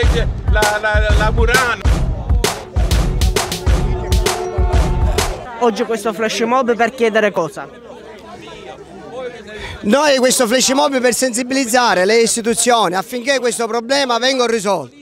legge, la, la, la Murano. Oggi questo flash mob per chiedere cosa? Noi questo flash mob per sensibilizzare le istituzioni affinché questo problema venga risolto.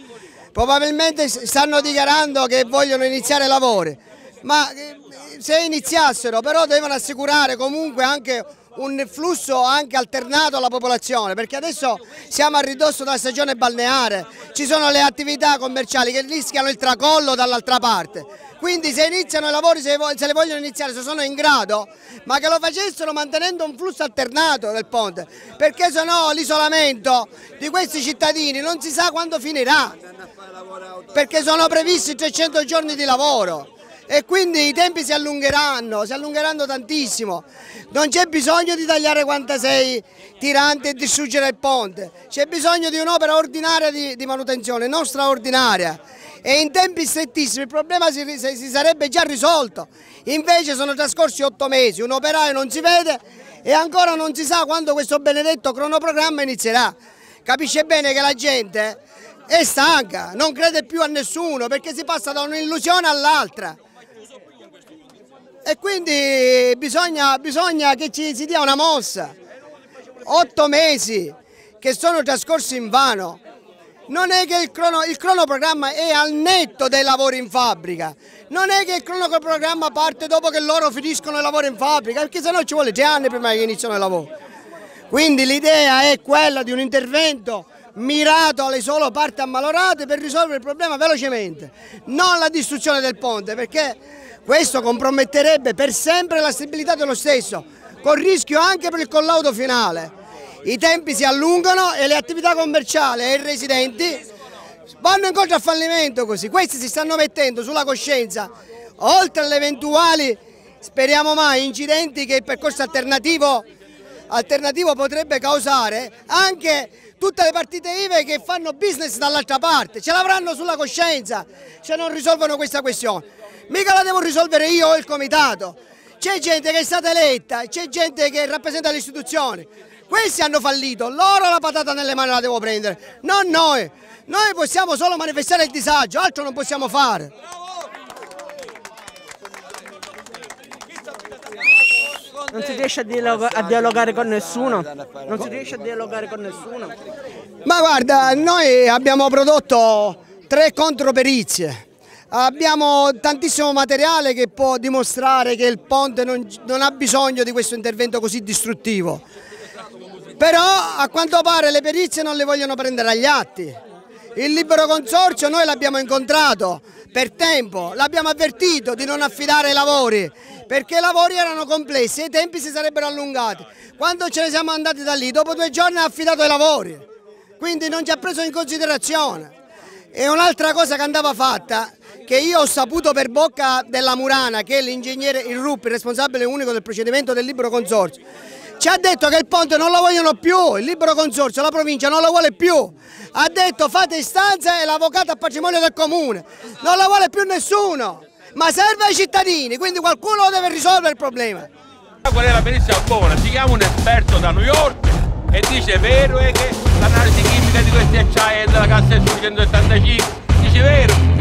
Probabilmente stanno dichiarando che vogliono iniziare lavori, ma eh, se iniziassero però devono assicurare comunque anche un flusso anche alternato alla popolazione perché adesso siamo a ridosso della stagione balneare, ci sono le attività commerciali che rischiano il tracollo dall'altra parte, quindi se iniziano i lavori, se, le vogliono iniziare, se sono in grado, ma che lo facessero mantenendo un flusso alternato del ponte perché sennò l'isolamento di questi cittadini non si sa quando finirà perché sono previsti 300 cioè, giorni di lavoro e quindi i tempi si allungheranno, si allungheranno tantissimo. Non c'è bisogno di tagliare 46 tiranti e distruggere il ponte, c'è bisogno di un'opera ordinaria di, di, manutenzione, non straordinaria. E in tempi strettissimi il problema si, si sarebbe già risolto, invece sono trascorsi otto mesi, un operaio non si vede e ancora non si sa quando questo benedetto cronoprogramma inizierà. Capisce bene che la gente è stanca, non crede più a nessuno perché si passa da un'illusione all'altra e quindi bisogna, bisogna che ci si dia una mossa. Otto mesi che sono trascorsi in vano. Non è che il, crono, il, cronoprogramma è al netto dei lavori in fabbrica, non è che il cronoprogramma parte dopo che loro finiscono il lavoro in fabbrica, perché sennò ci vuole tre anni prima che iniziano il lavoro. Quindi l'idea è quella di un intervento mirato alle solo parti ammalorate per risolvere il problema velocemente, non la distruzione del ponte, perché questo comprometterebbe per sempre la stabilità dello stesso, con rischio anche per il collaudo finale. I tempi si allungano e le attività commerciali e i residenti vanno incontro al fallimento così. Questi si stanno mettendo sulla coscienza, oltre alle eventuali, speriamo mai, incidenti che il percorso alternativo, alternativo potrebbe causare, anche tutte le partite IVE che fanno business dall'altra parte, ce l'avranno sulla coscienza se non risolvono questa questione mica la devo risolvere io o il comitato. C'è gente che è stata eletta, c'è gente che rappresenta le istituzioni. Questi hanno fallito, loro la patata nelle mani la devo prendere, non noi. Noi possiamo solo manifestare il disagio, altro non possiamo fare. Non si riesce a, dialog a dialogare con nessuno, non si riesce a dialogare con nessuno. Ma guarda, noi abbiamo prodotto tre controperizie Abbiamo tantissimo materiale che può dimostrare che il ponte non, non ha bisogno di questo intervento così distruttivo. Però a quanto pare le perizie non le vogliono prendere agli atti. Il libero consorzio noi l'abbiamo incontrato per tempo, l'abbiamo avvertito di non affidare i lavori perché i lavori erano complessi e i tempi si sarebbero allungati. Quando ce ne siamo andati da lì, dopo due giorni ha affidato i lavori, quindi non ci ha preso in considerazione. E un'altra cosa che andava fatta che io ho saputo per bocca della Murana, che è l'ingegnere, il RUP, il responsabile unico del procedimento del libero consorzio, ci ha detto che il ponte non lo vogliono più, il libero consorzio, la provincia non lo vuole più, ha detto fate istanza e l'avvocato a patrimonio del comune, non lo vuole più nessuno, ma serve ai cittadini, quindi qualcuno deve risolvere il problema. Qual è la perizia buona? Si chiama un esperto da New York e dice vero è che l'analisi chimica di questi acciai è della cassa del 185, dice vero,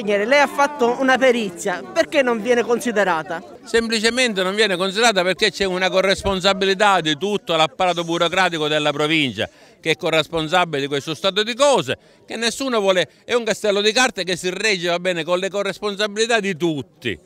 ingegnere, lei ha fatto una perizia, perché non viene considerata? Semplicemente non viene considerata perché c'è una corresponsabilità di tutto l'apparato burocratico della provincia che è corresponsabile di questo stato di cose, che nessuno vuole, è un castello di carte che si regge va bene con le corresponsabilità di tutti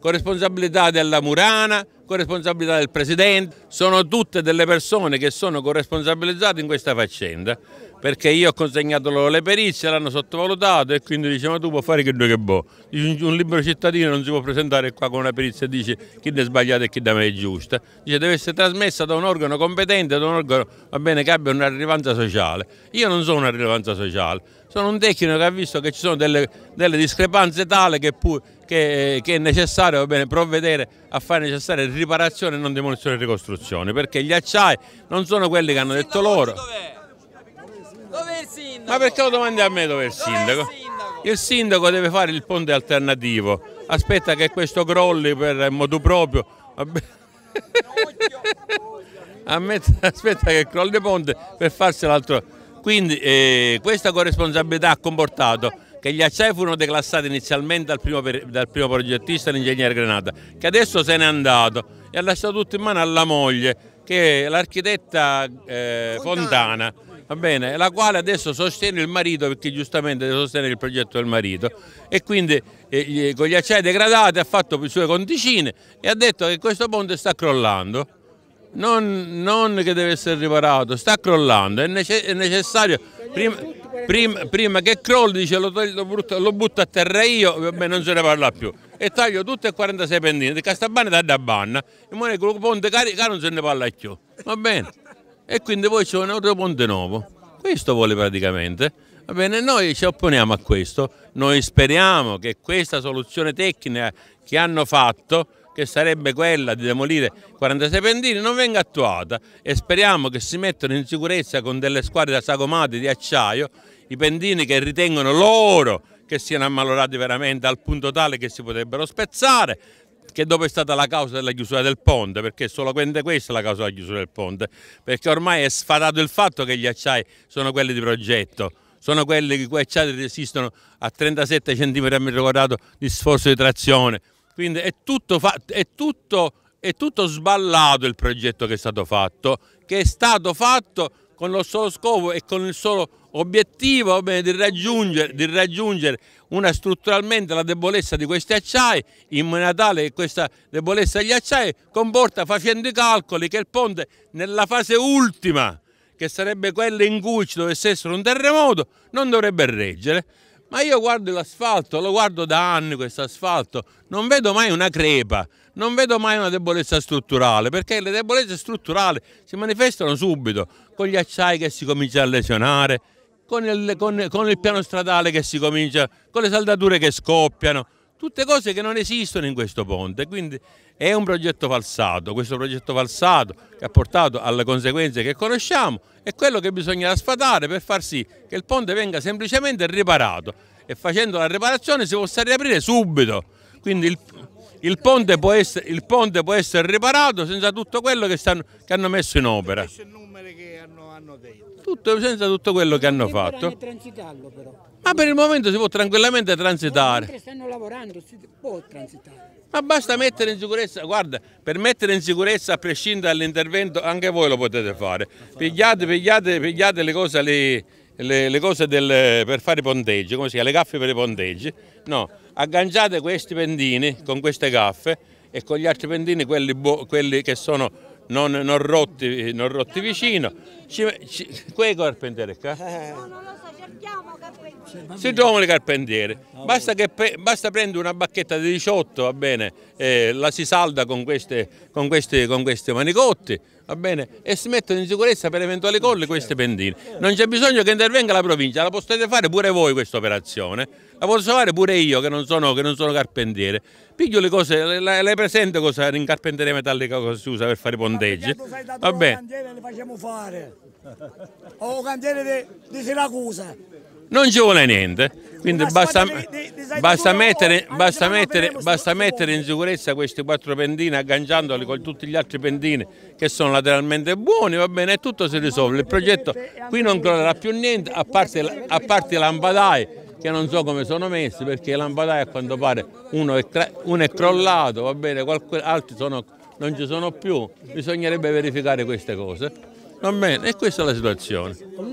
con responsabilità della Murana, con responsabilità del Presidente, sono tutte delle persone che sono corresponsabilizzate in questa faccenda, perché io ho consegnato loro le perizie, l'hanno sottovalutato e quindi dice ma tu puoi fare che due che boh, un libero cittadino non si può presentare qua con una perizia e dice chi ne è sbagliato e chi da me è giusta, dice deve essere trasmessa da un organo competente, da un organo bene, che abbia una rilevanza sociale, io non sono una rilevanza sociale, sono un tecnico che ha visto che ci sono delle, delle discrepanze tale che pure che, eh, che è necessario bene, provvedere a fare necessaria riparazione e non demolizione e ricostruzione, perché gli acciai non sono quelli che hanno detto loro. Dov'è il sindaco? Ma perché lo domandi a me dov'è il sindaco? Dov il sindaco? Il sindaco deve fare il ponte alternativo, aspetta che questo crolli per modo proprio. aspetta che crolli il ponte per farsi l'altro. Quindi eh, questa corresponsabilità ha comportato che gli acciai furono declassati inizialmente dal primo, dal primo progettista, l'ingegnere Granata, che adesso se n'è andato e ha lasciato tutto in mano alla moglie, che è l'architetta eh, Fontana. Bene, la quale adesso sostiene il marito perché giustamente deve sostenere il progetto del marito e quindi eh, con gli acciai degradati ha fatto le sue conticine e ha detto che questo ponte sta crollando, non, non che deve essere riparato, sta crollando, è, nece è necessario prima prima, prima che crolli dice lo, lo, butto, lo, butto, a terra io, vabbè non se ne parla più. E taglio tutte e 46 pendine, di Castabana da Dabbanna, e modo con il ponte carico non se ne parla più, va bene? E quindi poi c'è un altro ponte nuovo, questo vuole praticamente. Va bene, noi ci opponiamo a questo, noi speriamo che questa soluzione tecnica che hanno fatto che sarebbe quella di demolire 46 pendini, non venga attuata e speriamo che si mettano in sicurezza con delle squadre da sagomate di acciaio i pendini che ritengono loro che siano ammalorati veramente al punto tale che si potrebbero spezzare, che dopo è stata la causa della chiusura del ponte, perché solamente questa è la causa della chiusura del ponte, perché ormai è sfatato il fatto che gli acciai sono quelli di progetto, sono quelli che quei acciai resistono a 37 cm al m2 di sforzo di trazione, quindi è tutto, è tutto, è tutto sballato il progetto che è stato fatto, che è stato fatto con lo solo scopo e con il solo obiettivo bene, di, raggiungere, di, raggiungere, una strutturalmente la debolezza di questi acciai in maniera tale che questa debolezza degli acciai comporta facendo i calcoli che il ponte nella fase ultima che sarebbe quella in cui ci dovesse essere un terremoto non dovrebbe reggere ma io guardo l'asfalto, lo guardo da anni questo asfalto, non vedo mai una crepa, non vedo mai una debolezza strutturale, perché le debolezze strutturali si manifestano subito, con gli acciai che si comincia a lesionare, con il, con, con il piano stradale che si comincia, con le saldature che scoppiano, Tutte cose che non esistono in questo ponte, quindi è un progetto falsato. Questo progetto falsato che ha portato alle conseguenze che conosciamo è quello che bisogna sfatare per far sì che il ponte venga semplicemente riparato e facendo la riparazione si possa riaprire subito. Quindi il, il ponte, può essere, il ponte può essere riparato senza tutto quello che, stanno, che hanno messo in opera. Tutto, senza tutto quello che hanno fatto. Transitarlo però. Ma per il momento si può tranquillamente transitare. No, stanno lavorando si può transitare. Ma basta mettere in sicurezza, guarda, per mettere in sicurezza a prescindere dall'intervento anche voi lo potete fare. Pigliate, pigliate, pigliate le cose, le, le, le cose del, per fare i ponteggi, come si chiama, le gaffe per i ponteggi. No, agganciate questi pendini con queste gaffe e con gli altri pendini quelli, quelli che sono non, non, rotti, non rotti vicino. Ci, ci, quei carpenteri qua? Eh. Sindrome carpentiere. Basta, che, basta prendere una bacchetta di 18, va bene, eh, la si salda con, queste, con, queste, con questi manicotti, va bene, e si mettono in sicurezza per eventuali colli queste pendine. Non c'è bisogno che intervenga la provincia, la potete fare pure voi questa operazione la posso fare pure io che non sono, che non sono carpentiere. Piglio le cose, le, le, le presento cosa in carpenteria metallica cosa si usa per fare ponteggi. Va bene. cantiere Le facciamo fare. O cantiere di, di Siracusa. Non ci vuole niente, quindi basta, basta, mettere, basta, mettere, basta mettere in sicurezza questi quattro pendini agganciandoli con tutti gli altri pendini che sono lateralmente buoni, va bene, e tutto si risolve. Il progetto qui non crollerà più niente, a parte, a parte lampadai che non so come sono messi perché i lampadari a quanto pare uno è, uno è crollato, va bene, altri sono, non ci sono più, bisognerebbe verificare queste cose. Va bene, e questa è la situazione.